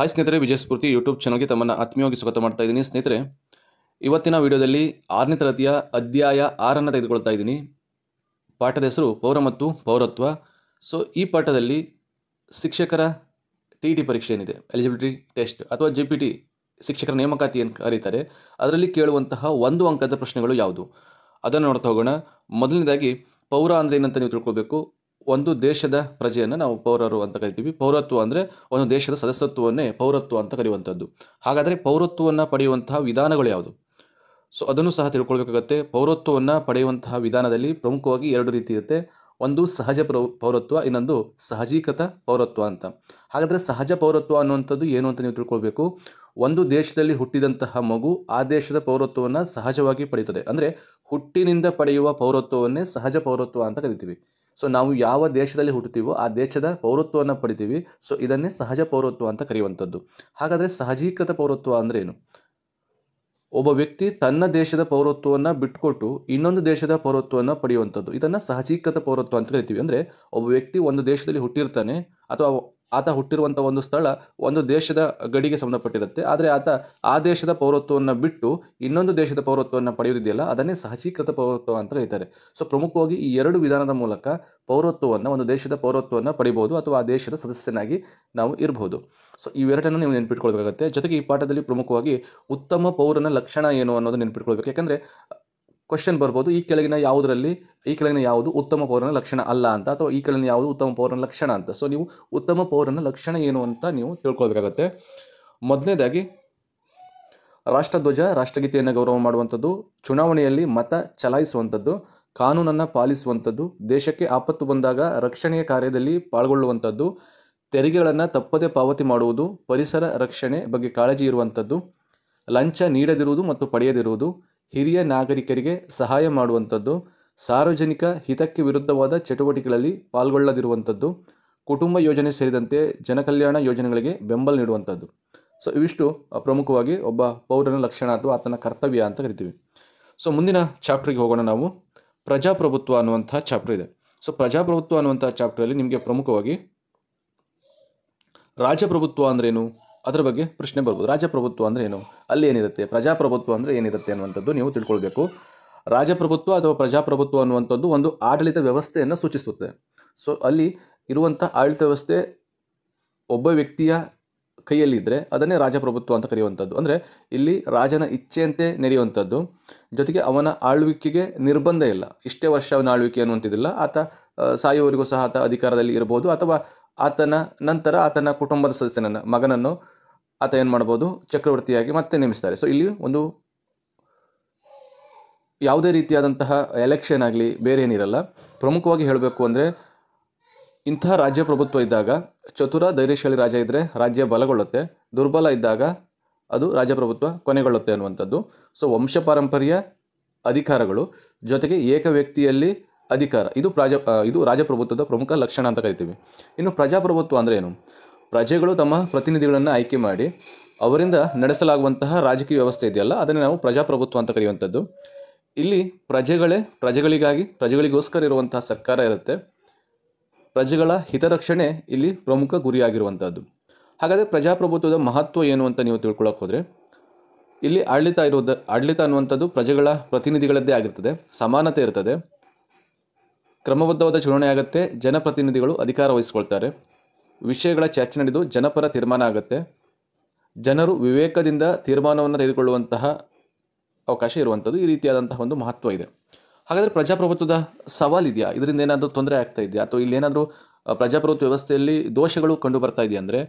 hi ಸ್ನೇಹಿತರೆ ವಿಜಯ ವಿಜಯಸ್ಫೂರ್ತಿ YouTube ಚಾನಲ್ಗೆ ತಮ್ಮನ್ನು ಆತ್ಮೀಯವಾಗಿ ಸ್ವಾಗತ ಮಾಡ್ತಾ ಇದ್ದೀನಿ ಸ್ನೇಹಿತರೆ ಇವತ್ತಿನ ವಿಡಿಯೋದಲ್ಲಿ ಆರನೇ ತರಗತಿಯ ಅಧ್ಯಾಯ ಆರನ್ನು ತೆಗೆದುಕೊಳ್ತಾ ಇದ್ದೀನಿ ಪಾಠದ ಹೆಸರು ಪೌರ ಮತ್ತು ಪೌರತ್ವ ಸೊ ಈ ಪಾಠದಲ್ಲಿ ಶಿಕ್ಷಕರ ಟಿ ಟಿ e ಪರೀಕ್ಷೆ ಏನಿದೆ ಎಲಿಜಿಬಿಲಿಟಿ ಟೆಸ್ಟ್ ಅಥವಾ ಜಿ ಪಿ ಟಿ ಶಿಕ್ಷಕರ ನೇಮಕಾತಿ ಅಂತ ಕರೀತಾರೆ ಅದರಲ್ಲಿ ಕೇಳುವಂತಹ ಒಂದು ಅಂಕದ ಪ್ರಶ್ನೆಗಳು ಯಾವುದು ಅದನ್ನು ನೋಡ್ತಾ ಹೋಗೋಣ ಮೊದಲನೇದಾಗಿ ಪೌರ ಅಂದರೆ ಏನಂತ ನೀವು ತಿಳ್ಕೊಳ್ಬೇಕು ಒಂದು ದೇಶದ ಪ್ರಜೆಯನ್ನು ನಾವು ಪೌರರು ಅಂತ ಕರಿತೀವಿ ಪೌರತ್ವ ಅಂದರೆ ಒಂದು ದೇಶದ ಸದಸ್ಯತ್ವವನ್ನೇ ಪೌರತ್ವ ಅಂತ ಕರೆಯುವಂಥದ್ದು ಹಾಗಾದರೆ ಪೌರತ್ವವನ್ನು ಪಡೆಯುವಂತಹ ವಿಧಾನಗಳು ಯಾವುದು ಸೊ ಅದನ್ನು ಸಹ ತಿಳ್ಕೊಳ್ಬೇಕಾಗತ್ತೆ ಪೌರತ್ವವನ್ನು ಪಡೆಯುವಂತಹ ವಿಧಾನದಲ್ಲಿ ಪ್ರಮುಖವಾಗಿ ಎರಡು ರೀತಿ ಇರುತ್ತೆ ಒಂದು ಸಹಜ ಪೌರತ್ವ ಇನ್ನೊಂದು ಸಹಜೀಕೃತ ಪೌರತ್ವ ಅಂತ ಹಾಗಾದರೆ ಸಹಜ ಪೌರತ್ವ ಅನ್ನುವಂಥದ್ದು ಏನು ಅಂತ ನೀವು ತಿಳ್ಕೊಳ್ಬೇಕು ಒಂದು ದೇಶದಲ್ಲಿ ಹುಟ್ಟಿದಂತಹ ಮಗು ಆ ದೇಶದ ಪೌರತ್ವವನ್ನು ಸಹಜವಾಗಿ ಪಡೆಯುತ್ತದೆ ಅಂದರೆ ಹುಟ್ಟಿನಿಂದ ಪಡೆಯುವ ಪೌರತ್ವವನ್ನೇ ಸಹಜ ಪೌರತ್ವ ಅಂತ ಕರಿತೀವಿ ಸೊ ನಾವು ಯಾವ ದೇಶದಲ್ಲಿ ಹುಟ್ಟುತ್ತೀವೋ ಆ ದೇಶದ ಪೌರತ್ವವನ್ನು ಪಡಿತೀವಿ ಸೊ ಇದನ್ನೇ ಸಹಜ ಪೌರತ್ವ ಅಂತ ಕರೆಯುವಂಥದ್ದು ಹಾಗಾದರೆ ಸಹಜೀಕೃತ ಪೌರತ್ವ ಅಂದರೆ ಏನು ಒಬ್ಬ ವ್ಯಕ್ತಿ ತನ್ನ ದೇಶದ ಪೌರತ್ವವನ್ನು ಬಿಟ್ಕೊಟ್ಟು ಇನ್ನೊಂದು ದೇಶದ ಪೌರತ್ವವನ್ನು ಪಡೆಯುವಂಥದ್ದು ಇದನ್ನು ಸಹಜೀಕೃತ ಪೌರತ್ವ ಅಂತ ಕರಿತೀವಿ ಅಂದರೆ ಒಬ್ಬ ವ್ಯಕ್ತಿ ಒಂದು ದೇಶದಲ್ಲಿ ಹುಟ್ಟಿರ್ತಾನೆ ಅಥವಾ ಆತ ಹುಟ್ಟಿರುವಂಥ ಒಂದು ಸ್ಥಳ ಒಂದು ದೇಶದ ಗಡಿಗೆ ಸಂಬಂಧಪಟ್ಟಿರುತ್ತೆ ಆದರೆ ಆತ ಆ ದೇಶದ ಪೌರತ್ವವನ್ನು ಬಿಟ್ಟು ಇನ್ನೊಂದು ದೇಶದ ಪೌರತ್ವವನ್ನು ಪಡೆಯುವುದಿದೆಯಲ್ಲ ಅದನ್ನೇ ಸಹಜೀಕೃತ ಪೌರತ್ವ ಅಂತ ಹೇಳ್ತಾರೆ ಸೊ ಪ್ರಮುಖವಾಗಿ ಈ ಎರಡು ವಿಧಾನದ ಮೂಲಕ ಪೌರತ್ವವನ್ನು ಒಂದು ದೇಶದ ಪೌರತ್ವವನ್ನು ಪಡಿಬೋದು ಅಥವಾ ಆ ದೇಶದ ಸದಸ್ಯನಾಗಿ ನಾವು ಇರಬಹುದು ಸೊ ಇವೆರಡನ್ನು ನೀವು ನೆನ್ಪಿಟ್ಕೊಳ್ಬೇಕಾಗುತ್ತೆ ಜೊತೆಗೆ ಈ ಪಾಠದಲ್ಲಿ ಪ್ರಮುಖವಾಗಿ ಉತ್ತಮ ಪೌರನ ಲಕ್ಷಣ ಏನು ಅನ್ನೋದು ನೆನ್ಪಿಟ್ಕೊಳ್ಬೇಕು ಯಾಕಂದರೆ ಕ್ವಶನ್ ಬರ್ಬೋದು ಈ ಕೆಳಗಿನ ಯಾವುದರಲ್ಲಿ ಈ ಕೆಳಗಿನ ಯಾವುದು ಉತ್ತಮ ಪೌರನ ಲಕ್ಷಣ ಅಲ್ಲ ಅಂತ ಅಥವಾ ಈ ಕೆಳಗಿನ ಯಾವುದು ಉತ್ತಮ ಪೌರನ ಲಕ್ಷಣ ಅಂತ ಸೊ ನೀವು ಉತ್ತಮ ಪೌರನ ಲಕ್ಷಣ ಏನು ಅಂತ ನೀವು ತಿಳ್ಕೊಳ್ಬೇಕಾಗತ್ತೆ ಮೊದಲನೇದಾಗಿ ರಾಷ್ಟ್ರಧ್ವಜ ರಾಷ್ಟ್ರಗೀತೆಯನ್ನು ಗೌರವ ಮಾಡುವಂಥದ್ದು ಚುನಾವಣೆಯಲ್ಲಿ ಮತ ಚಲಾಯಿಸುವಂಥದ್ದು ಕಾನೂನನ್ನು ಪಾಲಿಸುವಂಥದ್ದು ದೇಶಕ್ಕೆ ಆಪತ್ತು ಬಂದಾಗ ರಕ್ಷಣೆಯ ಕಾರ್ಯದಲ್ಲಿ ಪಾಲ್ಗೊಳ್ಳುವಂಥದ್ದು ತೆರಿಗೆಗಳನ್ನು ತಪ್ಪದೇ ಪಾವತಿ ಮಾಡುವುದು ಪರಿಸರ ರಕ್ಷಣೆ ಬಗ್ಗೆ ಕಾಳಜಿ ಇರುವಂಥದ್ದು ಲಂಚ ನೀಡದಿರುವುದು ಮತ್ತು ಪಡೆಯದಿರುವುದು ಹಿರಿಯ ನಾಗರಿಕರಿಗೆ ಸಹಾಯ ಮಾಡುವಂಥದ್ದು ಸಾರ್ವಜನಿಕ ಹಿತಕ್ಕೆ ವಿರುದ್ಧವಾದ ಚಟುವಟಿಕೆಗಳಲ್ಲಿ ಪಾಲ್ಗೊಳ್ಳದಿರುವಂಥದ್ದು ಕುಟುಂಬ ಯೋಜನೆ ಸೇರಿದಂತೆ ಜನಕಲ್ಯಾಣ ಯೋಜನೆಗಳಿಗೆ ಬೆಂಬಲ ನೀಡುವಂಥದ್ದು ಸೊ ಇವಿಷ್ಟು ಪ್ರಮುಖವಾಗಿ ಒಬ್ಬ ಪೌರನ ಲಕ್ಷಣ ಅಥವಾ ಆತನ ಕರ್ತವ್ಯ ಅಂತ ಕರಿತೀವಿ ಸೊ ಮುಂದಿನ ಚಾಪ್ಟರ್ಗೆ ಹೋಗೋಣ ನಾವು ಪ್ರಜಾಪ್ರಭುತ್ವ ಅನ್ನುವಂಥ ಚಾಪ್ಟರ್ ಇದೆ ಸೊ ಪ್ರಜಾಪ್ರಭುತ್ವ ಅನ್ನುವಂಥ ಚಾಪ್ಟ್ರಲ್ಲಿ ನಿಮಗೆ ಪ್ರಮುಖವಾಗಿ ರಾಜಪ್ರಭುತ್ವ ಅಂದ್ರೇನು ಅದರ ಬಗ್ಗೆ ಪ್ರಶ್ನೆ ಬರ್ಬೋದು ರಾಜಪ್ರಭುತ್ವ ಅಂದರೆ ಏನು ಅಲ್ಲಿ ಏನಿರುತ್ತೆ ಪ್ರಜಾಪ್ರಭುತ್ವ ಅಂದರೆ ಏನಿರುತ್ತೆ ಅನ್ನುವಂಥದ್ದು ನೀವು ತಿಳ್ಕೊಳ್ಬೇಕು ರಾಜಪ್ರಭುತ್ವ ಅಥವಾ ಪ್ರಜಾಪ್ರಭುತ್ವ ಅನ್ನುವಂಥದ್ದು ಒಂದು ಆಡಳಿತ ವ್ಯವಸ್ಥೆಯನ್ನು ಸೂಚಿಸುತ್ತೆ ಸೊ ಅಲ್ಲಿ ಇರುವಂಥ ಆಡಳಿತ ವ್ಯವಸ್ಥೆ ಒಬ್ಬ ವ್ಯಕ್ತಿಯ ಕೈಯಲ್ಲಿದ್ದರೆ ಅದನ್ನೇ ರಾಜಪ್ರಭುತ್ವ ಅಂತ ಕರೆಯುವಂಥದ್ದು ಅಂದರೆ ಇಲ್ಲಿ ರಾಜನ ಇಚ್ಛೆಯಂತೆ ನಡೆಯುವಂಥದ್ದು ಜೊತೆಗೆ ಅವನ ಆಳ್ವಿಕೆಗೆ ನಿರ್ಬಂಧ ಇಲ್ಲ ಇಷ್ಟೇ ವರ್ಷ ಅವನ ಆಳ್ವಿಕೆ ಅನ್ನುವಂಥದ್ದಿಲ್ಲ ಆತ ಸಾಯುವವರಿಗೂ ಸಹ ಆತ ಅಧಿಕಾರದಲ್ಲಿ ಇರ್ಬೋದು ಅಥವಾ ಆತನ ನಂತರ ಆತನ ಕುಟುಂಬದ ಸದಸ್ಯನ ಮಗನನ್ನು ಆತ ಏನು ಮಾಡ್ಬೋದು ಚಕ್ರವರ್ತಿಯಾಗಿ ಮತ್ತೆ ನೇಮಿಸ್ತಾರೆ ಸೊ ಇಲ್ಲಿ ಒಂದು ಯಾವುದೇ ರೀತಿಯಾದಂತಹ ಎಲೆಕ್ಷನ್ ಆಗಲಿ ಬೇರೆ ಏನಿರಲ್ಲ ಪ್ರಮುಖವಾಗಿ ಹೇಳಬೇಕು ಅಂದರೆ ಇಂತಹ ರಾಜ್ಯ ಪ್ರಭುತ್ವ ಇದ್ದಾಗ ಚತುರ ಧೈರ್ಯಶಾಲಿ ರಾಜ ಇದ್ದರೆ ರಾಜ್ಯ ಬಲಗೊಳ್ಳುತ್ತೆ ದುರ್ಬಲ ಇದ್ದಾಗ ಅದು ರಾಜಪ್ರಭುತ್ವ ಕೊನೆಗೊಳ್ಳುತ್ತೆ ಅನ್ನುವಂಥದ್ದು ಸೊ ವಂಶ ಪಾರಂಪರ್ಯ ಅಧಿಕಾರಗಳು ಜೊತೆಗೆ ಏಕ ವ್ಯಕ್ತಿಯಲ್ಲಿ ಅಧಿಕಾರ ಇದು ಪ್ರಾಜ ಇದು ರಾಜಪ್ರಭುತ್ವದ ಪ್ರಮುಖ ಲಕ್ಷಣ ಅಂತ ಕರಿತೀವಿ ಇನ್ನು ಪ್ರಜಾಪ್ರಭುತ್ವ ಅಂದರೆ ಏನು ಪ್ರಜೆಗಳು ತಮ್ಮ ಪ್ರತಿನಿಧಿಗಳನ್ನು ಆಯ್ಕೆ ಮಾಡಿ ಅವರಿಂದ ನಡೆಸಲಾಗುವಂತಹ ರಾಜಕೀಯ ವ್ಯವಸ್ಥೆ ಇದೆಯಲ್ಲ ಅದನ್ನೇ ನಾವು ಪ್ರಜಾಪ್ರಭುತ್ವ ಅಂತ ಕರೆಯುವಂಥದ್ದು ಇಲ್ಲಿ ಪ್ರಜೆಗಳೇ ಪ್ರಜೆಗಳಿಗಾಗಿ ಪ್ರಜೆಗಳಿಗೋಸ್ಕರ ಇರುವಂತಹ ಸರ್ಕಾರ ಇರುತ್ತೆ ಪ್ರಜೆಗಳ ಹಿತರಕ್ಷಣೆ ಇಲ್ಲಿ ಪ್ರಮುಖ ಗುರಿಯಾಗಿರುವಂಥದ್ದು ಹಾಗಾದರೆ ಪ್ರಜಾಪ್ರಭುತ್ವದ ಮಹತ್ವ ಏನು ಅಂತ ನೀವು ತಿಳ್ಕೊಳ್ಳೋಕೆ ಹೋದರೆ ಇಲ್ಲಿ ಆಡಳಿತ ಇರುವುದು ಆಡಳಿತ ಅನ್ನುವಂಥದ್ದು ಪ್ರಜೆಗಳ ಪ್ರತಿನಿಧಿಗಳದ್ದೇ ಆಗಿರ್ತದೆ ಸಮಾನತೆ ಇರ್ತದೆ ಕ್ರಮಬದ್ಧವಾದ ಚುನಾವಣೆ ಆಗುತ್ತೆ ಜನಪ್ರತಿನಿಧಿಗಳು ಅಧಿಕಾರ ವಹಿಸಿಕೊಳ್ತಾರೆ ವಿಷಯಗಳ ಚರ್ಚೆ ನಡೆದು ಜನಪರ ತೀರ್ಮಾನ ಆಗುತ್ತೆ ಜನರು ವಿವೇಕದಿಂದ ತೀರ್ಮಾನವನ್ನು ತೆಗೆದುಕೊಳ್ಳುವಂತಹ ಅವಕಾಶ ಇರುವಂಥದ್ದು ಈ ರೀತಿಯಾದಂತಹ ಒಂದು ಮಹತ್ವ ಇದೆ ಹಾಗಾದರೆ ಪ್ರಜಾಪ್ರಭುತ್ವದ ಸವಾಲಿದೆಯಾ ಇದರಿಂದ ಏನಾದರೂ ತೊಂದರೆ ಆಗ್ತಾ ಇದೆಯಾ ಅಥವಾ ಇಲ್ಲಿ ಏನಾದರೂ ಪ್ರಜಾಪ್ರಭುತ್ವ ವ್ಯವಸ್ಥೆಯಲ್ಲಿ ದೋಷಗಳು ಕಂಡು ಬರ್ತಾ ಇದೆಯಾ ಅಂದರೆ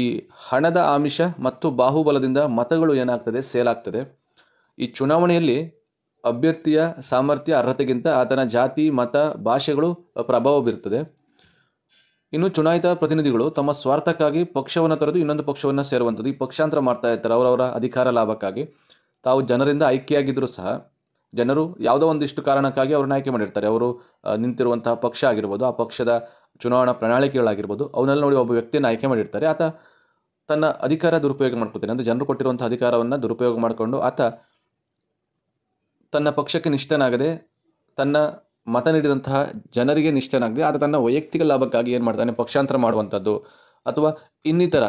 ಈ ಹಣದ ಆಮಿಷ ಮತ್ತು ಬಾಹುಬಲದಿಂದ ಮತಗಳು ಏನಾಗ್ತದೆ ಸೇಲ್ ಆಗ್ತದೆ ಈ ಚುನಾವಣೆಯಲ್ಲಿ ಅಭ್ಯರ್ಥಿಯ ಸಾಮರ್ಥ್ಯ ಅರ್ಹತೆಗಿಂತ ಆತನ ಜಾತಿ ಮತ ಭಾಷೆಗಳು ಪ್ರಭಾವ ಬೀರುತ್ತದೆ ಇನ್ನು ಚುನಾಯಿತ ಪ್ರತಿನಿಧಿಗಳು ತಮ್ಮ ಸ್ವಾರ್ಥಕ್ಕಾಗಿ ಪಕ್ಷವನ್ನು ತೊರೆದು ಇನ್ನೊಂದು ಪಕ್ಷವನ್ನು ಸೇರುವಂಥದ್ದು ಈ ಪಕ್ಷಾಂತರ ಮಾಡ್ತಾ ಇರ್ತಾರೆ ಅವರವರ ಅಧಿಕಾರ ಲಾಭಕ್ಕಾಗಿ ತಾವು ಜನರಿಂದ ಆಯ್ಕೆಯಾಗಿದ್ದರೂ ಸಹ ಜನರು ಯಾವುದೋ ಒಂದಿಷ್ಟು ಕಾರಣಕ್ಕಾಗಿ ಅವ್ರನ್ನ ಆಯ್ಕೆ ಮಾಡಿರ್ತಾರೆ ಅವರು ನಿಂತಿರುವಂತಹ ಪಕ್ಷ ಆಗಿರ್ಬೋದು ಆ ಪಕ್ಷದ ಚುನಾವಣಾ ಪ್ರಣಾಳಿಕೆಗಳಾಗಿರ್ಬೋದು ಅವನ್ನೆಲ್ಲ ನೋಡಿ ಒಬ್ಬ ವ್ಯಕ್ತಿಯನ್ನು ಆಯ್ಕೆ ಮಾಡಿರ್ತಾರೆ ಆತ ತನ್ನ ಅಧಿಕಾರ ದುರುಪಯೋಗ ಮಾಡ್ಕೊತಾನೆ ಅಂದರೆ ಜನರು ಕೊಟ್ಟಿರುವಂಥ ಅಧಿಕಾರವನ್ನು ದುರುಪಯೋಗ ಮಾಡಿಕೊಂಡು ಆತ ತನ್ನ ಪಕ್ಷಕ್ಕೆ ನಿಷ್ಠನಾಗದೆ ತನ್ನ ಮತ ನೀಡಿದಂತಹ ಜನರಿಗೆ ನಿಷ್ಠನಾಗದೆ ಆದರೆ ತನ್ನ ವೈಯಕ್ತಿಕ ಲಾಭಕ್ಕಾಗಿ ಏನು ಮಾಡ್ತಾನೆ ಪಕ್ಷಾಂತರ ಮಾಡುವಂಥದ್ದು ಅಥವಾ ಇನ್ನಿತರ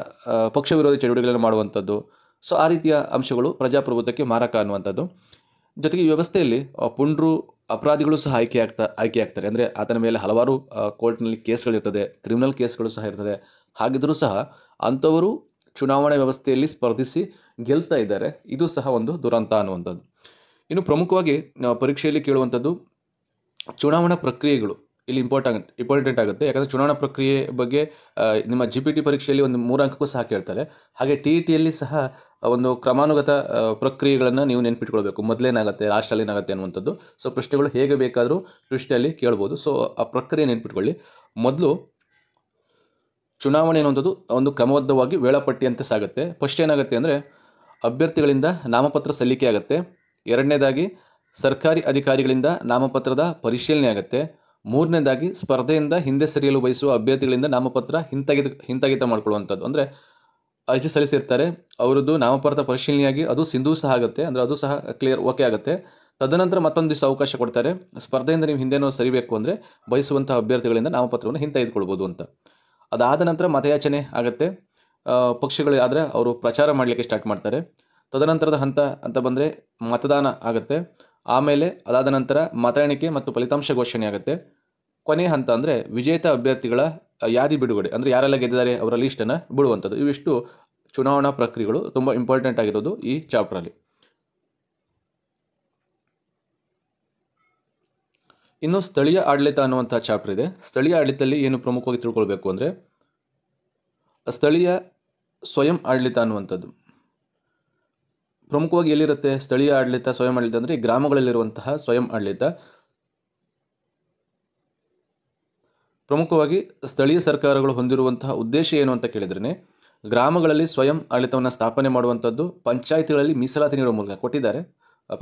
ಪಕ್ಷ ವಿರೋಧಿ ಚಟುವಟಿಕೆಗಳನ್ನು ಮಾಡುವಂಥದ್ದು ಸೊ ಆ ರೀತಿಯ ಅಂಶಗಳು ಪ್ರಜಾಪ್ರಭುತ್ವಕ್ಕೆ ಮಾರಕ ಅನ್ನುವಂಥದ್ದು ಜೊತೆಗೆ ವ್ಯವಸ್ಥೆಯಲ್ಲಿ ಪುಂಡ್ರು ಅಪರಾಧಿಗಳು ಸಹ ಆಯ್ಕೆ ಆಗ್ತಾ ಆಯ್ಕೆ ಆಗ್ತಾರೆ ಅಂದರೆ ಆತನ ಮೇಲೆ ಹಲವಾರು ಕೋರ್ಟ್ನಲ್ಲಿ ಕೇಸ್ಗಳಿರ್ತದೆ ಕ್ರಿಮಿನಲ್ ಕೇಸ್ಗಳು ಸಹ ಇರ್ತದೆ ಹಾಗಿದ್ದರೂ ಸಹ ಅಂಥವರು ಚುನಾವಣೆ ವ್ಯವಸ್ಥೆಯಲ್ಲಿ ಸ್ಪರ್ಧಿಸಿ ಗೆಲ್ತಾ ಇದ್ದಾರೆ ಇದು ಸಹ ಒಂದು ದುರಂತ ಅನ್ನುವಂಥದ್ದು ಇನ್ನು ಪ್ರಮುಖವಾಗಿ ಪರೀಕ್ಷೆಯಲ್ಲಿ ಕೇಳುವಂಥದ್ದು ಚುನಾವಣಾ ಪ್ರಕ್ರಿಯೆಗಳು ಇಲ್ಲಿ ಇಂಪಾರ್ಟೆಂಟ್ ಇಂಪಾರ್ಟೆಂಟ್ ಆಗುತ್ತೆ ಯಾಕಂದರೆ ಚುನಾವಣಾ ಪ್ರಕ್ರಿಯೆ ಬಗ್ಗೆ ನಿಮ್ಮ ಜಿ ಪಿ ಟಿ ಪರೀಕ್ಷೆಯಲ್ಲಿ ಒಂದು ಮೂರು ಅಂಕಕ್ಕೂ ಸಹ ಕೇಳ್ತಾರೆ ಹಾಗೆ ಟಿ ಇ e ಟಿಯಲ್ಲಿ ಸಹ ಒಂದು ಕ್ರಮಾನುಗತ ಪ್ರಕ್ರಿಯೆಗಳನ್ನು ನೀವು ನೆನ್ಪಿಟ್ಕೊಳ್ಬೇಕು ಮೊದಲೇನಾಗುತ್ತೆ ಲಾಸ್ಟಲ್ಲಿ ಏನಾಗುತ್ತೆ ಅನ್ನುವಂಥದ್ದು ಸೊ ಪ್ರಶ್ನೆಗಳು ಹೇಗೆ ಬೇಕಾದರೂ ಪ್ರಶ್ನೆಯಲ್ಲಿ ಕೇಳ್ಬೋದು ಸೊ ಆ ಪ್ರಕ್ರಿಯೆ ನೆನ್ಪಿಟ್ಕೊಳ್ಳಿ ಮೊದಲು ಚುನಾವಣೆ ಅನ್ನುವಂಥದ್ದು ಒಂದು ಕ್ರಮಬದ್ಧವಾಗಿ ವೇಳಾಪಟ್ಟಿಯಂತೆ ಸಾಗುತ್ತೆ ಫಸ್ಟ್ ಏನಾಗುತ್ತೆ ಅಂದರೆ ಅಭ್ಯರ್ಥಿಗಳಿಂದ ನಾಮಪತ್ರ ಸಲ್ಲಿಕೆ ಆಗುತ್ತೆ ಎರಡನೇದಾಗಿ ಸರ್ಕಾರಿ ಅಧಿಕಾರಿಗಳಿಂದ ನಾಮಪತ್ರದ ಪರಿಶೀಲನೆ ಆಗುತ್ತೆ ಮೂರನೇದಾಗಿ ಸ್ಪರ್ಧೆಯಿಂದ ಹಿಂದೆ ಸರಿಯಲು ಬಯಸುವ ಅಭ್ಯರ್ಥಿಗಳಿಂದ ನಾಮಪತ್ರ ಹಿಂತೆಗೆದು ಹಿಂತೆಗೆತ ಮಾಡಿಕೊಳ್ಳುವಂಥದ್ದು ಅಂದರೆ ಅರ್ಜಿ ಸಲ್ಲಿಸಿರ್ತಾರೆ ಅವರದ್ದು ನಾಮಪತ್ರ ಪರಿಶೀಲನೆಯಾಗಿ ಅದು ಸಿಂಧೂ ಸಹ ಆಗುತ್ತೆ ಅಂದರೆ ಅದು ಸಹ ಕ್ಲಿಯರ್ ಓಕೆ ಆಗುತ್ತೆ ತದನಂತರ ಮತ್ತೊಂದು ಮತ್ತೊಂದಿಷ್ಟು ಅವಕಾಶ ಕೊಡ್ತಾರೆ ಸ್ಪರ್ಧೆಯಿಂದ ನೀವು ಹಿಂದೇನೋ ಸರಿಬೇಕು ಅಂದರೆ ಬಯಸುವಂಥ ಅಭ್ಯರ್ಥಿಗಳಿಂದ ನಾಮಪತ್ರವನ್ನು ಹಿಂತೆಗೆದುಕೊಳ್ಬೋದು ಅಂತ ಅದಾದ ನಂತರ ಮತಯಾಚನೆ ಆಗುತ್ತೆ ಪಕ್ಷಗಳು ಆದರೆ ಅವರು ಪ್ರಚಾರ ಮಾಡಲಿಕ್ಕೆ ಸ್ಟಾರ್ಟ್ ಮಾಡ್ತಾರೆ ತದನಂತರದ ಹಂತ ಅಂತ ಬಂದರೆ ಮತದಾನ ಆಗುತ್ತೆ ಆಮೇಲೆ ಅದಾದ ನಂತರ ಮತ ಎಣಿಕೆ ಮತ್ತು ಫಲಿತಾಂಶ ಘೋಷಣೆ ಆಗುತ್ತೆ ಕೊನೆ ಹಂತ ಅಂದರೆ ವಿಜೇತ ಅಭ್ಯರ್ಥಿಗಳ ಯಾದಿ ಬಿಡುಗಡೆ ಅಂದರೆ ಯಾರೆಲ್ಲ ಗೆದ್ದಿದ್ದಾರೆ ಅವರ ಲೀಸ್ಟನ್ನು ಬಿಡುವಂಥದ್ದು ಇವಿಷ್ಟು ಚುನಾವಣಾ ಪ್ರಕ್ರಿಯೆಗಳು ತುಂಬ ಇಂಪಾರ್ಟೆಂಟ್ ಆಗಿರೋದು ಈ ಚಾಪ್ಟ್ರಲ್ಲಿ ಇನ್ನು ಸ್ಥಳೀಯ ಆಡಳಿತ ಅನ್ನುವಂಥ ಚಾಪ್ಟರ್ ಇದೆ ಸ್ಥಳೀಯ ಆಡಳಿತದಲ್ಲಿ ಏನು ಪ್ರಮುಖವಾಗಿ ತಿಳ್ಕೊಳ್ಬೇಕು ಅಂದರೆ ಸ್ಥಳೀಯ ಸ್ವಯಂ ಆಡಳಿತ ಅನ್ನುವಂಥದ್ದು ಪ್ರಮುಖವಾಗಿ ಎಲ್ಲಿರುತ್ತೆ ಸ್ಥಳೀಯ ಆಡಳಿತ ಸ್ವಯಂ ಆಡಳಿತ ಅಂದರೆ ಗ್ರಾಮಗಳಲ್ಲಿರುವಂತಹ ಸ್ವಯಂ ಆಡಳಿತ ಪ್ರಮುಖವಾಗಿ ಸ್ಥಳೀಯ ಸರ್ಕಾರಗಳು ಹೊಂದಿರುವಂತಹ ಉದ್ದೇಶ ಏನು ಅಂತ ಕೇಳಿದ್ರೆ ಗ್ರಾಮಗಳಲ್ಲಿ ಸ್ವಯಂ ಆಡಳಿತವನ್ನು ಸ್ಥಾಪನೆ ಮಾಡುವಂಥದ್ದು ಪಂಚಾಯಿತಿಗಳಲ್ಲಿ ಮೀಸಲಾತಿ ನೀಡುವ ಮೂಲಕ ಕೊಟ್ಟಿದ್ದಾರೆ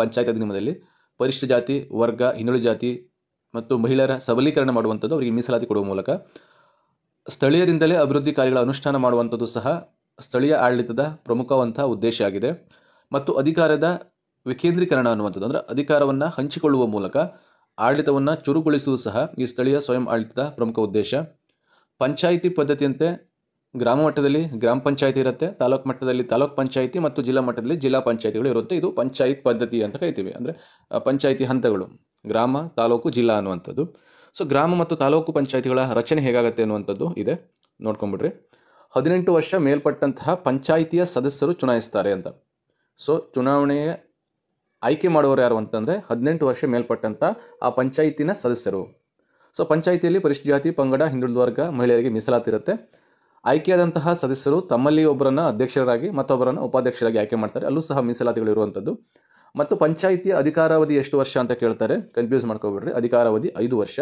ಪಂಚಾಯತ್ ಅಧಿನಿಯಮದಲ್ಲಿ ಪರಿಶಿಷ್ಟ ಜಾತಿ ವರ್ಗ ಹಿಂದುಳಿದ ಜಾತಿ ಮತ್ತು ಮಹಿಳೆಯರ ಸಬಲೀಕರಣ ಮಾಡುವಂಥದ್ದು ಅವರಿಗೆ ಮೀಸಲಾತಿ ಕೊಡುವ ಮೂಲಕ ಸ್ಥಳೀಯರಿಂದಲೇ ಅಭಿವೃದ್ಧಿ ಕಾರ್ಯಗಳ ಅನುಷ್ಠಾನ ಮಾಡುವಂಥದ್ದು ಸಹ ಸ್ಥಳೀಯ ಆಡಳಿತದ ಪ್ರಮುಖವಂತಹ ಉದ್ದೇಶ ಆಗಿದೆ ಮತ್ತು ಅಧಿಕಾರದ ವಿಕೇಂದ್ರೀಕರಣ ಅನ್ನುವಂಥದ್ದು ಅಂದರೆ ಅಧಿಕಾರವನ್ನು ಹಂಚಿಕೊಳ್ಳುವ ಮೂಲಕ ಆಡಳಿತವನ್ನು ಚುರುಗೊಳಿಸುವುದು ಸಹ ಈ ಸ್ಥಳೀಯ ಸ್ವಯಂ ಆಡಳಿತದ ಪ್ರಮುಖ ಉದ್ದೇಶ ಪಂಚಾಯಿತಿ ಪದ್ಧತಿಯಂತೆ ಗ್ರಾಮ ಮಟ್ಟದಲ್ಲಿ ಗ್ರಾಮ ಪಂಚಾಯಿತಿ ಇರುತ್ತೆ ತಾಲೂಕು ಮಟ್ಟದಲ್ಲಿ ತಾಲೂಕ್ ಪಂಚಾಯಿತಿ ಮತ್ತು ಜಿಲ್ಲಾ ಮಟ್ಟದಲ್ಲಿ ಜಿಲ್ಲಾ ಪಂಚಾಯಿತಿಗಳು ಇರುತ್ತೆ ಇದು ಪಂಚಾಯತ್ ಪದ್ಧತಿ ಅಂತ ಕರಿತೀವಿ ಅಂದರೆ ಪಂಚಾಯಿತಿ ಹಂತಗಳು ಗ್ರಾಮ ತಾಲೂಕು ಜಿಲ್ಲಾ ಅನ್ನುವಂಥದ್ದು ಸೊ ಗ್ರಾಮ ಮತ್ತು ತಾಲೂಕು ಪಂಚಾಯಿತಿಗಳ ರಚನೆ ಹೇಗಾಗುತ್ತೆ ಅನ್ನುವಂಥದ್ದು ಇದೆ ನೋಡ್ಕೊಂಬಿಡ್ರಿ ಹದಿನೆಂಟು ವರ್ಷ ಮೇಲ್ಪಟ್ಟಂತಹ ಪಂಚಾಯಿತಿಯ ಸದಸ್ಯರು ಚುನಾಯಿಸ್ತಾರೆ ಅಂತ ಸೊ ಚುನಾವಣೆಗೆ ಆಯ್ಕೆ ಮಾಡುವವರು ಯಾರು ಅಂತಂದರೆ ಹದಿನೆಂಟು ವರ್ಷ ಮೇಲ್ಪಟ್ಟಂಥ ಆ ಪಂಚಾಯಿತಿನ ಸದಸ್ಯರು ಸೊ ಪಂಚಾಯಿತಿಯಲ್ಲಿ ಪರಿಶಿಷ್ಟ ಜಾತಿ ಪಂಗಡ ಹಿಂದುಳಿದ ವರ್ಗ ಮಹಿಳೆಯರಿಗೆ ಮೀಸಲಾತಿರುತ್ತೆ ಆಯ್ಕೆಯಾದಂತಹ ಸದಸ್ಯರು ತಮ್ಮಲ್ಲಿ ಒಬ್ಬರನ್ನು ಅಧ್ಯಕ್ಷರಾಗಿ ಮತ್ತೊಬ್ಬರನ್ನು ಉಪಾಧ್ಯಕ್ಷರಾಗಿ ಆಯ್ಕೆ ಮಾಡ್ತಾರೆ ಅಲ್ಲೂ ಸಹ ಮೀಸಲಾತಿಗಳು ಇರುವಂಥದ್ದು ಮತ್ತು ಪಂಚಾಯಿತಿಯ ಅಧಿಕಾರಾವಧಿ ಎಷ್ಟು ವರ್ಷ ಅಂತ ಕೇಳ್ತಾರೆ ಕನ್ಫ್ಯೂಸ್ ಮಾಡ್ಕೋಬಿಡ್ರಿ ಅಧಿಕಾರಾವಧಿ ಐದು ವರ್ಷ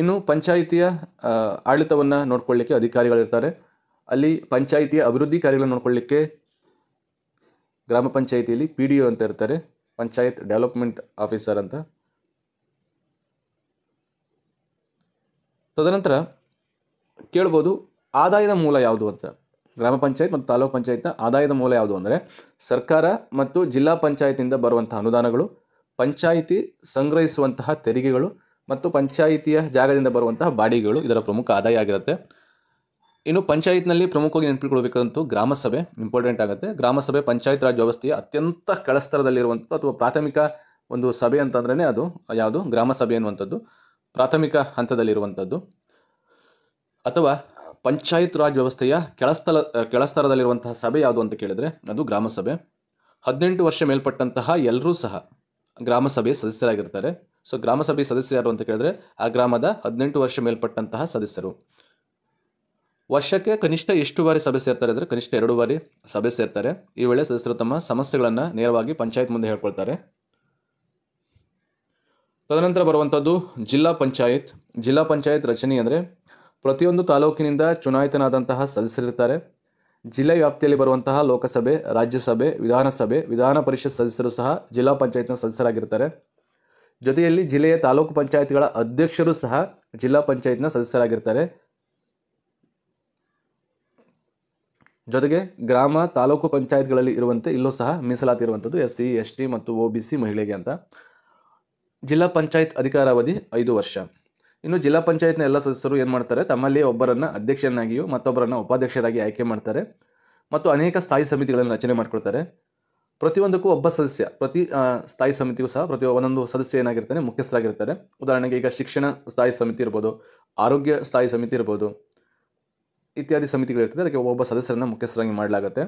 ಇನ್ನು ಪಂಚಾಯಿತಿಯ ಆಡಳಿತವನ್ನು ನೋಡ್ಕೊಳ್ಳಿಕ್ಕೆ ಅಧಿಕಾರಿಗಳಿರ್ತಾರೆ ಅಲ್ಲಿ ಪಂಚಾಯಿತಿಯ ಅಭಿವೃದ್ಧಿ ಕಾರ್ಯಗಳನ್ನು ನೋಡ್ಕೊಳ್ಳಿಕ್ಕೆ ಗ್ರಾಮ ಪಂಚಾಯಿತಿಯಲ್ಲಿ ಪಿ ಡಿ ಒ ಅಂತ ಇರ್ತಾರೆ ಪಂಚಾಯತ್ ಡೆವಲಪ್ಮೆಂಟ್ ಆಫೀಸರ್ ಅಂತ ತದನಂತರ ಕೇಳ್ಬೋದು ಆದಾಯದ ಮೂಲ ಯಾವುದು ಅಂತ ಗ್ರಾಮ ಪಂಚಾಯತ್ ಮತ್ತು ತಾಲೂಕು ಪಂಚಾಯತ್ನ ಆದಾಯದ ಮೂಲ ಯಾವುದು ಅಂದರೆ ಸರ್ಕಾರ ಮತ್ತು ಜಿಲ್ಲಾ ಪಂಚಾಯತ್ನಿಂದ ಬರುವಂತಹ ಅನುದಾನಗಳು ಪಂಚಾಯಿತಿ ಸಂಗ್ರಹಿಸುವಂತಹ ತೆರಿಗೆಗಳು ಮತ್ತು ಪಂಚಾಯಿತಿಯ ಜಾಗದಿಂದ ಬರುವಂತಹ ಬಾಡಿಗೆಗಳು ಇದರ ಪ್ರಮುಖ ಆದಾಯ ಆಗಿರುತ್ತೆ ಇನ್ನು ಪಂಚಾಯತ್ನಲ್ಲಿ ಪ್ರಮುಖವಾಗಿ ನೆನಪಿಟ್ಕೊಳ್ಬೇಕಂತೂ ಗ್ರಾಮಸಭೆ ಇಂಪಾರ್ಟೆಂಟ್ ಆಗುತ್ತೆ ಗ್ರಾಮಸಭೆ ಪಂಚಾಯತ್ ರಾಜ್ ವ್ಯವಸ್ಥೆಯ ಅತ್ಯಂತ ಕೆಳಸ್ತರದಲ್ಲಿರುವಂಥದ್ದು ಅಥವಾ ಪ್ರಾಥಮಿಕ ಒಂದು ಸಭೆ ಅಂತಂದ್ರೇ ಅದು ಯಾವುದು ಗ್ರಾಮಸಭೆ ಅನ್ನುವಂಥದ್ದು ಪ್ರಾಥಮಿಕ ಹಂತದಲ್ಲಿರುವಂಥದ್ದು ಅಥವಾ ಪಂಚಾಯತ್ ರಾಜ್ ವ್ಯವಸ್ಥೆಯ ಕೆಳಸ್ಥಲ ಕೆಳಸ್ತರದಲ್ಲಿರುವಂತಹ ಸಭೆ ಯಾವುದು ಅಂತ ಕೇಳಿದರೆ ಅದು ಗ್ರಾಮಸಭೆ ಹದಿನೆಂಟು ವರ್ಷ ಮೇಲ್ಪಟ್ಟಂತಹ ಎಲ್ಲರೂ ಸಹ ಗ್ರಾಮಸಭೆಯ ಸದಸ್ಯರಾಗಿರ್ತಾರೆ ಸೊ ಗ್ರಾಮ ಸದಸ್ಯರು ಯಾರು ಅಂತ ಕೇಳಿದ್ರೆ ಆ ಗ್ರಾಮದ ಹದಿನೆಂಟು ವರ್ಷ ಮೇಲ್ಪಟ್ಟಂತಹ ಸದಸ್ಯರು ವರ್ಷಕ್ಕೆ ಕನಿಷ್ಠ ಎಷ್ಟು ಬಾರಿ ಸಭೆ ಸೇರ್ತಾರೆ ಅಂದರೆ ಕನಿಷ್ಠ ಎರಡು ಬಾರಿ ಸಭೆ ಸೇರ್ತಾರೆ ಈ ವೇಳೆ ಸದಸ್ಯರು ತಮ್ಮ ಸಮಸ್ಯೆಗಳನ್ನು ನೇರವಾಗಿ ಪಂಚಾಯತ್ ಮುಂದೆ ಹೇಳ್ಕೊಳ್ತಾರೆ ತದನಂತರ ಬರುವಂಥದ್ದು ಜಿಲ್ಲಾ ಪಂಚಾಯತ್ ಜಿಲ್ಲಾ ಪಂಚಾಯತ್ ರಚನೆ ಅಂದರೆ ಪ್ರತಿಯೊಂದು ತಾಲೂಕಿನಿಂದ ಚುನಾಯಿತನಾದಂತಹ ಸದಸ್ಯರಿರ್ತಾರೆ ಜಿಲ್ಲಾ ವ್ಯಾಪ್ತಿಯಲ್ಲಿ ಬರುವಂತಹ ಲೋಕಸಭೆ ರಾಜ್ಯಸಭೆ ವಿಧಾನಸಭೆ ವಿಧಾನ ಪರಿಷತ್ ಸದಸ್ಯರು ಸಹ ಜಿಲ್ಲಾ ಪಂಚಾಯತ್ನ ಸದಸ್ಯರಾಗಿರ್ತಾರೆ ಜೊತೆಯಲ್ಲಿ ಜಿಲ್ಲೆಯ ತಾಲೂಕು ಪಂಚಾಯತ್ಗಳ ಅಧ್ಯಕ್ಷರು ಸಹ ಜಿಲ್ಲಾ ಪಂಚಾಯತ್ನ ಸದಸ್ಯರಾಗಿರ್ತಾರೆ ಜೊತೆಗೆ ಗ್ರಾಮ ತಾಲೂಕು ಪಂಚಾಯತ್ಗಳಲ್ಲಿ ಇರುವಂತೆ ಇಲ್ಲೂ ಸಹ ಮೀಸಲಾತಿ ಇರುವಂಥದ್ದು ಎಸ್ ಸಿ ಎಸ್ ಟಿ ಮತ್ತು ಒ ಬಿ ಸಿ ಮಹಿಳೆಗೆ ಅಂತ ಜಿಲ್ಲಾ ಪಂಚಾಯತ್ ಅಧಿಕಾರಾವಧಿ ಐದು ವರ್ಷ ಇನ್ನು ಜಿಲ್ಲಾ ಪಂಚಾಯತ್ನ ಎಲ್ಲ ಸದಸ್ಯರು ಏನು ಮಾಡ್ತಾರೆ ತಮ್ಮಲ್ಲಿ ಒಬ್ಬರನ್ನು ಅಧ್ಯಕ್ಷರನ್ನಾಗಿಯೂ ಮತ್ತೊಬ್ಬರನ್ನು ಉಪಾಧ್ಯಕ್ಷರಾಗಿ ಆಯ್ಕೆ ಮಾಡ್ತಾರೆ ಮತ್ತು ಅನೇಕ ಸ್ಥಾಯಿ ಸಮಿತಿಗಳನ್ನು ರಚನೆ ಮಾಡಿಕೊಳ್ತಾರೆ ಪ್ರತಿಯೊಂದಕ್ಕೂ ಒಬ್ಬ ಸದಸ್ಯ ಪ್ರತಿ ಸ್ಥಾಯಿ ಸಮಿತಿಗೂ ಸಹ ಪ್ರತಿ ಒಂದೊಂದು ಸದಸ್ಯ ಏನಾಗಿರ್ತಾನೆ ಮುಖ್ಯಸ್ಥರಾಗಿರ್ತಾರೆ ಉದಾಹರಣೆಗೆ ಈಗ ಶಿಕ್ಷಣ ಸ್ಥಾಯಿ ಸಮಿತಿ ಇರ್ಬೋದು ಆರೋಗ್ಯ ಸ್ಥಾಯಿ ಸಮಿತಿ ಇರ್ಬೋದು ಇತ್ಯಾದಿ ಸಮಿತಿಗಳಿರ್ತದೆ ಅದಕ್ಕೆ ಒಬ್ಬ ಸದಸ್ಯರನ್ನು ಮುಖ್ಯಸ್ಥರಾಗಿ ಮಾಡಲಾಗುತ್ತೆ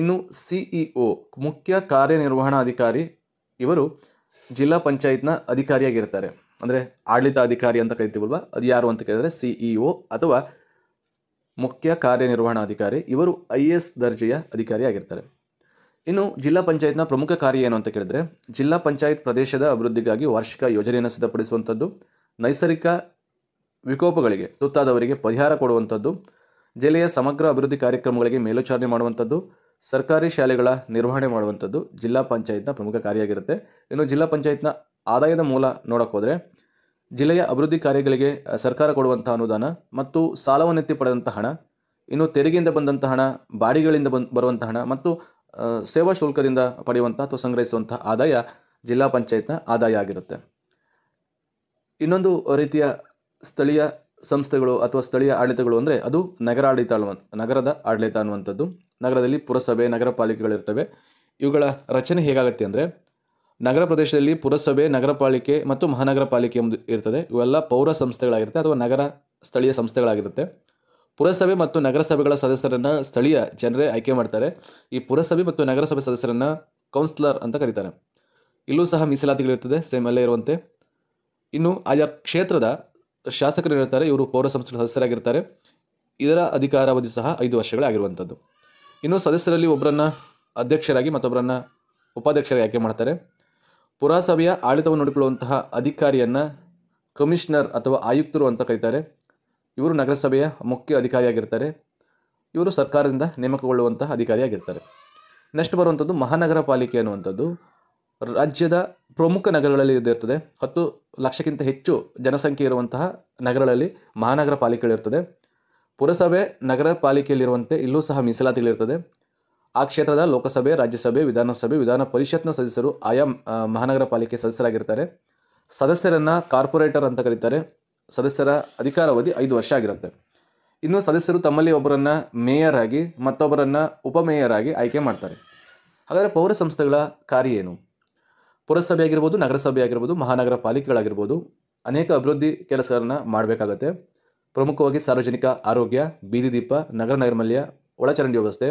ಇನ್ನು ಸಿಇಒ ಮುಖ್ಯ ಕಾರ್ಯನಿರ್ವಹಣಾಧಿಕಾರಿ ಇವರು ಜಿಲ್ಲಾ ಪಂಚಾಯತ್ನ ಅಧಿಕಾರಿಯಾಗಿರ್ತಾರೆ ಅಂದರೆ ಆಡಳಿತಾಧಿಕಾರಿ ಅಂತ ಕರಿತೀವಲ್ವಾ ಅದು ಯಾರು ಅಂತ ಕೇಳಿದರೆ ಸಿಇಒ ಅಥವಾ ಮುಖ್ಯ ಕಾರ್ಯನಿರ್ವಹಣಾಧಿಕಾರಿ ಇವರು ಐ ಎ ಎಸ್ ದರ್ಜೆಯ ಅಧಿಕಾರಿಯಾಗಿರ್ತಾರೆ ಇನ್ನು ಜಿಲ್ಲಾ ಪಂಚಾಯತ್ನ ಪ್ರಮುಖ ಕಾರ್ಯ ಏನು ಅಂತ ಕೇಳಿದರೆ ಜಿಲ್ಲಾ ಪಂಚಾಯತ್ ಪ್ರದೇಶದ ಅಭಿವೃದ್ಧಿಗಾಗಿ ವಾರ್ಷಿಕ ಯೋಜನೆಯನ್ನು ಸಿದ್ಧಪಡಿಸುವಂಥದ್ದು ನೈಸರ್ಗಿಕ ವಿಕೋಪಗಳಿಗೆ ತುತ್ತಾದವರಿಗೆ ಪರಿಹಾರ ಕೊಡುವಂಥದ್ದು ಜಿಲ್ಲೆಯ ಸಮಗ್ರ ಅಭಿವೃದ್ಧಿ ಕಾರ್ಯಕ್ರಮಗಳಿಗೆ ಮೇಲ್ವಿಚಾರಣೆ ಮಾಡುವಂಥದ್ದು ಸರ್ಕಾರಿ ಶಾಲೆಗಳ ನಿರ್ವಹಣೆ ಮಾಡುವಂಥದ್ದು ಜಿಲ್ಲಾ ಪಂಚಾಯತ್ನ ಪ್ರಮುಖ ಕಾರ್ಯ ಆಗಿರುತ್ತೆ ಇನ್ನು ಜಿಲ್ಲಾ ಪಂಚಾಯತ್ನ ಆದಾಯದ ಮೂಲ ನೋಡೋಕ್ಕೋದ್ರೆ ಜಿಲ್ಲೆಯ ಅಭಿವೃದ್ಧಿ ಕಾರ್ಯಗಳಿಗೆ ಸರ್ಕಾರ ಕೊಡುವಂಥ ಅನುದಾನ ಮತ್ತು ಸಾಲವನ್ನೆತ್ತಿ ಪಡೆದಂಥ ಹಣ ಇನ್ನು ತೆರಿಗೆಯಿಂದ ಬಂದಂಥ ಹಣ ಬಾಡಿಗೆಗಳಿಂದ ಬಂದ್ ಬರುವಂಥ ಹಣ ಮತ್ತು ಸೇವಾ ಶುಲ್ಕದಿಂದ ಪಡೆಯುವಂಥ ಅಥವಾ ಸಂಗ್ರಹಿಸುವಂಥ ಆದಾಯ ಜಿಲ್ಲಾ ಪಂಚಾಯತ್ನ ಆದಾಯ ಆಗಿರುತ್ತೆ ಇನ್ನೊಂದು ರೀತಿಯ ಸ್ಥಳೀಯ ಸಂಸ್ಥೆಗಳು ಅಥವಾ ಸ್ಥಳೀಯ ಆಡಳಿತಗಳು ಅಂದರೆ ಅದು ನಗರ ಆಡಳಿತ ನಗರದ ಆಡಳಿತ ಅನ್ನುವಂಥದ್ದು ನಗರದಲ್ಲಿ ಪುರಸಭೆ ನಗರ ಪಾಲಿಕೆಗಳಿರ್ತವೆ ಇವುಗಳ ರಚನೆ ಹೇಗಾಗುತ್ತೆ ಅಂದರೆ ನಗರ ಪ್ರದೇಶದಲ್ಲಿ ಪುರಸಭೆ ನಗರ ಪಾಲಿಕೆ ಮತ್ತು ಮಹಾನಗರ ಪಾಲಿಕೆ ಒಂದು ಇರ್ತದೆ ಇವೆಲ್ಲ ಪೌರ ಸಂಸ್ಥೆಗಳಾಗಿರುತ್ತೆ ಅಥವಾ ನಗರ ಸ್ಥಳೀಯ ಸಂಸ್ಥೆಗಳಾಗಿರುತ್ತೆ ಪುರಸಭೆ ಮತ್ತು ನಗರಸಭೆಗಳ ಸದಸ್ಯರನ್ನು ಸ್ಥಳೀಯ ಜನರೇ ಆಯ್ಕೆ ಮಾಡ್ತಾರೆ ಈ ಪುರಸಭೆ ಮತ್ತು ನಗರಸಭೆ ಸದಸ್ಯರನ್ನು ಕೌನ್ಸಿಲರ್ ಅಂತ ಕರೀತಾರೆ ಇಲ್ಲೂ ಸಹ ಮೀಸಲಾತಿಗಳಿರ್ತದೆ ಸೇಮ್ ಅಲ್ಲೇ ಇರುವಂತೆ ಇನ್ನು ಆಯಾ ಕ್ಷೇತ್ರದ ಶಾಸಕರಿರ್ತಾರೆ ಇವರು ಪೌರ ಸಂಸ್ಥೆಗಳ ಸದಸ್ಯರಾಗಿರ್ತಾರೆ ಇದರ ಅಧಿಕಾರಾವಧಿ ಸಹ ಐದು ವರ್ಷಗಳಾಗಿರುವಂಥದ್ದು ಇನ್ನು ಸದಸ್ಯರಲ್ಲಿ ಒಬ್ಬರನ್ನ ಅಧ್ಯಕ್ಷರಾಗಿ ಮತ್ತೊಬ್ಬರನ್ನ ಉಪಾಧ್ಯಕ್ಷರಾಗಿ ಆಯ್ಕೆ ಮಾಡ್ತಾರೆ ಪುರಸಭೆಯ ಆಡಳಿತವನ್ನು ನೋಡಿಕೊಳ್ಳುವಂತಹ ಅಧಿಕಾರಿಯನ್ನು ಕಮಿಷನರ್ ಅಥವಾ ಆಯುಕ್ತರು ಅಂತ ಕರೀತಾರೆ ಇವರು ನಗರಸಭೆಯ ಮುಖ್ಯ ಅಧಿಕಾರಿಯಾಗಿರ್ತಾರೆ ಇವರು ಸರ್ಕಾರದಿಂದ ನೇಮಕಗೊಳ್ಳುವಂತಹ ಅಧಿಕಾರಿಯಾಗಿರ್ತಾರೆ ನೆಕ್ಸ್ಟ್ ಬರುವಂಥದ್ದು ಮಹಾನಗರ ಪಾಲಿಕೆ ಅನ್ನುವಂಥದ್ದು ರಾಜ್ಯದ ಪ್ರಮುಖ ನಗರಗಳಲ್ಲಿ ಇದಿರ್ತದೆ ಹತ್ತು ಲಕ್ಷಕ್ಕಿಂತ ಹೆಚ್ಚು ಜನಸಂಖ್ಯೆ ಇರುವಂತಹ ನಗರಗಳಲ್ಲಿ ಮಹಾನಗರ ಪಾಲಿಕೆಗಳಿರ್ತದೆ ಪುರಸಭೆ ನಗರ ಪಾಲಿಕೆಯಲ್ಲಿರುವಂತೆ ಇಲ್ಲೂ ಸಹ ಮೀಸಲಾತಿಗಳಿರ್ತದೆ ಆ ಕ್ಷೇತ್ರದ ಲೋಕಸಭೆ ರಾಜ್ಯಸಭೆ ವಿಧಾನಸಭೆ ವಿಧಾನ ಪರಿಷತ್ನ ಸದಸ್ಯರು ಆಯಾ ಮಹಾನಗರ ಪಾಲಿಕೆ ಸದಸ್ಯರಾಗಿರ್ತಾರೆ ಸದಸ್ಯರನ್ನು ಕಾರ್ಪೊರೇಟರ್ ಅಂತ ಕರೀತಾರೆ ಸದಸ್ಯರ ಅಧಿಕಾರಾವಧಿ ಐದು ವರ್ಷ ಆಗಿರುತ್ತೆ ಇನ್ನು ಸದಸ್ಯರು ತಮ್ಮಲ್ಲಿ ಒಬ್ಬರನ್ನು ಮೇಯರ್ ಆಗಿ ಮತ್ತೊಬ್ಬರನ್ನು ಉಪಮೇಯರ್ ಆಗಿ ಆಯ್ಕೆ ಮಾಡ್ತಾರೆ ಹಾಗಾದರೆ ಪೌರ ಸಂಸ್ಥೆಗಳ ಕಾರ್ಯ ಏನು ಪುರಸಭೆ ಆಗಿರ್ಬೋದು ನಗರಸಭೆ ಆಗಿರ್ಬೋದು ಮಹಾನಗರ ಪಾಲಿಕೆಗಳಾಗಿರ್ಬೋದು ಅನೇಕ ಅಭಿವೃದ್ಧಿ ಕೆಲಸಗಳನ್ನು ಮಾಡಬೇಕಾಗತ್ತೆ ಪ್ರಮುಖವಾಗಿ ಸಾರ್ವಜನಿಕ ಆರೋಗ್ಯ ಬೀದಿ ದೀಪ ನಗರ ನೈರ್ಮಲ್ಯ ಒಳಚರಂಡಿ ವ್ಯವಸ್ಥೆ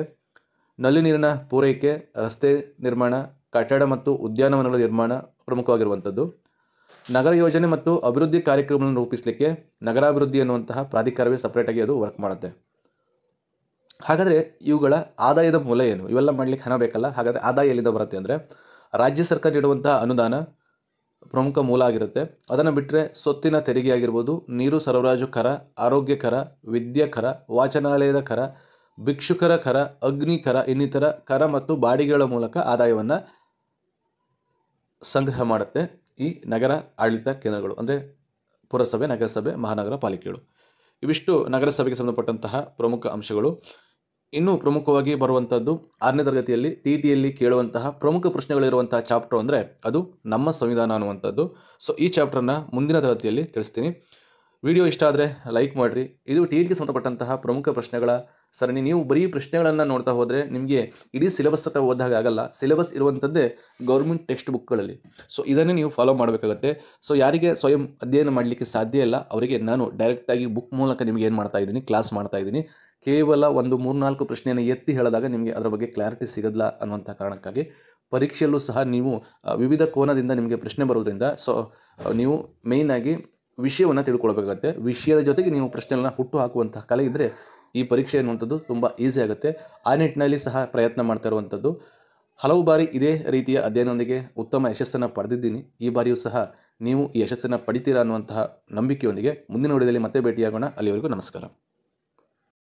ನಲ್ಲಿ ನೀರಿನ ಪೂರೈಕೆ ರಸ್ತೆ ನಿರ್ಮಾಣ ಕಟ್ಟಡ ಮತ್ತು ಉದ್ಯಾನವನಗಳ ನಿರ್ಮಾಣ ಪ್ರಮುಖವಾಗಿರುವಂಥದ್ದು ನಗರ ಯೋಜನೆ ಮತ್ತು ಅಭಿವೃದ್ಧಿ ಕಾರ್ಯಕ್ರಮಗಳನ್ನು ರೂಪಿಸಲಿಕ್ಕೆ ನಗರಾಭಿವೃದ್ಧಿ ಎನ್ನುವಂತಹ ಪ್ರಾಧಿಕಾರವೇ ಸಪ್ರೇಟಾಗಿ ಅದು ವರ್ಕ್ ಮಾಡುತ್ತೆ ಹಾಗಾದರೆ ಇವುಗಳ ಆದಾಯದ ಮೂಲ ಏನು ಇವೆಲ್ಲ ಮಾಡಲಿಕ್ಕೆ ಹಣ ಬೇಕಲ್ಲ ಹಾಗಾದರೆ ಆದಾಯ ಎಲ್ಲಿಂದ ಬರುತ್ತೆ ಅಂದರೆ ರಾಜ್ಯ ಸರ್ಕಾರ ನೀಡುವಂತಹ ಅನುದಾನ ಪ್ರಮುಖ ಮೂಲ ಆಗಿರುತ್ತೆ ಅದನ್ನು ಬಿಟ್ಟರೆ ಸೊತ್ತಿನ ತೆರಿಗೆ ಆಗಿರ್ಬೋದು ನೀರು ಸರಬರಾಜು ಕರ ಆರೋಗ್ಯಕರ ಕರ ಕರ ವಾಚನಾಲಯದ ಕರ ಭಿಕ್ಷುಕರ ಕರ ಅಗ್ನಿ ಕರ ಇನ್ನಿತರ ಕರ ಮತ್ತು ಬಾಡಿಗೆಗಳ ಮೂಲಕ ಆದಾಯವನ್ನು ಸಂಗ್ರಹ ಮಾಡುತ್ತೆ ಈ ನಗರ ಆಡಳಿತ ಕೇಂದ್ರಗಳು ಅಂದರೆ ಪುರಸಭೆ ನಗರಸಭೆ ಮಹಾನಗರ ಪಾಲಿಕೆಗಳು ಇವಿಷ್ಟು ನಗರಸಭೆಗೆ ಸಂಬಂಧಪಟ್ಟಂತಹ ಪ್ರಮುಖ ಅಂಶಗಳು ಇನ್ನೂ ಪ್ರಮುಖವಾಗಿ ಬರುವಂಥದ್ದು ಆರನೇ ತರಗತಿಯಲ್ಲಿ ಟಿ ಟಿಯಲ್ಲಿ ಕೇಳುವಂತಹ ಪ್ರಮುಖ ಪ್ರಶ್ನೆಗಳಿರುವಂತಹ ಚಾಪ್ಟರ್ ಅಂದರೆ ಅದು ನಮ್ಮ ಸಂವಿಧಾನ ಅನ್ನುವಂಥದ್ದು ಸೊ ಈ ಚಾಪ್ಟರ್ನ ಮುಂದಿನ ತರಗತಿಯಲ್ಲಿ ತಿಳಿಸ್ತೀನಿ ವಿಡಿಯೋ ಇಷ್ಟ ಆದರೆ ಲೈಕ್ ಮಾಡಿರಿ ಇದು ಟಿ ಟಿಗೆ ಸಂಬಂಧಪಟ್ಟಂತಹ ಪ್ರಮುಖ ಪ್ರಶ್ನೆಗಳ ಸರಣಿ ನೀವು ಬರೀ ಪ್ರಶ್ನೆಗಳನ್ನು ನೋಡ್ತಾ ಹೋದರೆ ನಿಮಗೆ ಇಡೀ ಸಿಲೆಬಸ್ ಹತ್ರ ಓದಿದಾಗ ಆಗಲ್ಲ ಸಿಲೆಬಸ್ ಇರುವಂಥದ್ದೇ ಗೌರ್ಮೆಂಟ್ ಟೆಕ್ಸ್ಟ್ ಬುಕ್ಗಳಲ್ಲಿ ಸೊ ಇದನ್ನೇ ನೀವು ಫಾಲೋ ಮಾಡಬೇಕಾಗುತ್ತೆ ಸೊ ಯಾರಿಗೆ ಸ್ವಯಂ ಅಧ್ಯಯನ ಮಾಡಲಿಕ್ಕೆ ಸಾಧ್ಯ ಇಲ್ಲ ಅವರಿಗೆ ನಾನು ಡೈರೆಕ್ಟಾಗಿ ಬುಕ್ ಮೂಲಕ ನಿಮಗೆ ಏನು ಮಾಡ್ತಾ ಇದ್ದೀನಿ ಕ್ಲಾಸ್ ಮಾಡ್ತಾ ಇದ್ದೀನಿ ಕೇವಲ ಒಂದು ಮೂರ್ನಾಲ್ಕು ಪ್ರಶ್ನೆಯನ್ನು ಎತ್ತಿ ಹೇಳಿದಾಗ ನಿಮಗೆ ಅದರ ಬಗ್ಗೆ ಕ್ಲಾರಿಟಿ ಸಿಗೋದಿಲ್ಲ ಅನ್ನುವಂಥ ಕಾರಣಕ್ಕಾಗಿ ಪರೀಕ್ಷೆಯಲ್ಲೂ ಸಹ ನೀವು ವಿವಿಧ ಕೋನದಿಂದ ನಿಮಗೆ ಪ್ರಶ್ನೆ ಬರೋದ್ರಿಂದ ಸೊ ನೀವು ಮೇಯ್ನಾಗಿ ವಿಷಯವನ್ನು ತಿಳ್ಕೊಳ್ಬೇಕಾಗತ್ತೆ ವಿಷಯದ ಜೊತೆಗೆ ನೀವು ಪ್ರಶ್ನೆಗಳನ್ನ ಹುಟ್ಟು ಹಾಕುವಂತಹ ಕಲೆ ಇದ್ದರೆ ಈ ಪರೀಕ್ಷೆ ಅನ್ನುವಂಥದ್ದು ತುಂಬ ಈಸಿ ಆಗುತ್ತೆ ಆ ನಿಟ್ಟಿನಲ್ಲಿ ಸಹ ಪ್ರಯತ್ನ ಮಾಡ್ತಾ ಇರುವಂಥದ್ದು ಹಲವು ಬಾರಿ ಇದೇ ರೀತಿಯ ಅಧ್ಯಯನದೊಂದಿಗೆ ಉತ್ತಮ ಯಶಸ್ಸನ್ನು ಪಡೆದಿದ್ದೀನಿ ಈ ಬಾರಿಯೂ ಸಹ ನೀವು ಈ ಯಶಸ್ಸನ್ನು ಪಡಿತೀರಾ ಅನ್ನುವಂತಹ ನಂಬಿಕೆಯೊಂದಿಗೆ ಮುಂದಿನ ವಿಡಿಯೋದಲ್ಲಿ ಮತ್ತೆ ಭೇಟಿಯಾಗೋಣ ಅಲ್ಲಿವರೆಗೂ ನಮಸ್ಕಾರ